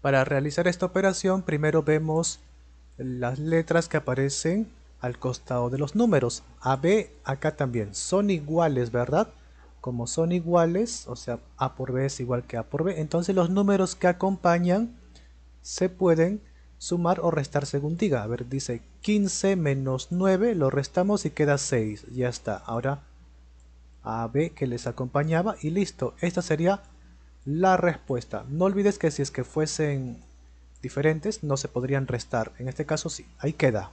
Para realizar esta operación primero vemos las letras que aparecen al costado de los números. AB acá también son iguales, ¿verdad? Como son iguales, o sea, A por B es igual que A por B, entonces los números que acompañan se pueden sumar o restar según diga. A ver, dice 15 menos 9, lo restamos y queda 6. Ya está. Ahora AB que les acompañaba y listo. Esta sería la respuesta. No olvides que si es que fuesen diferentes no se podrían restar. En este caso sí, ahí queda.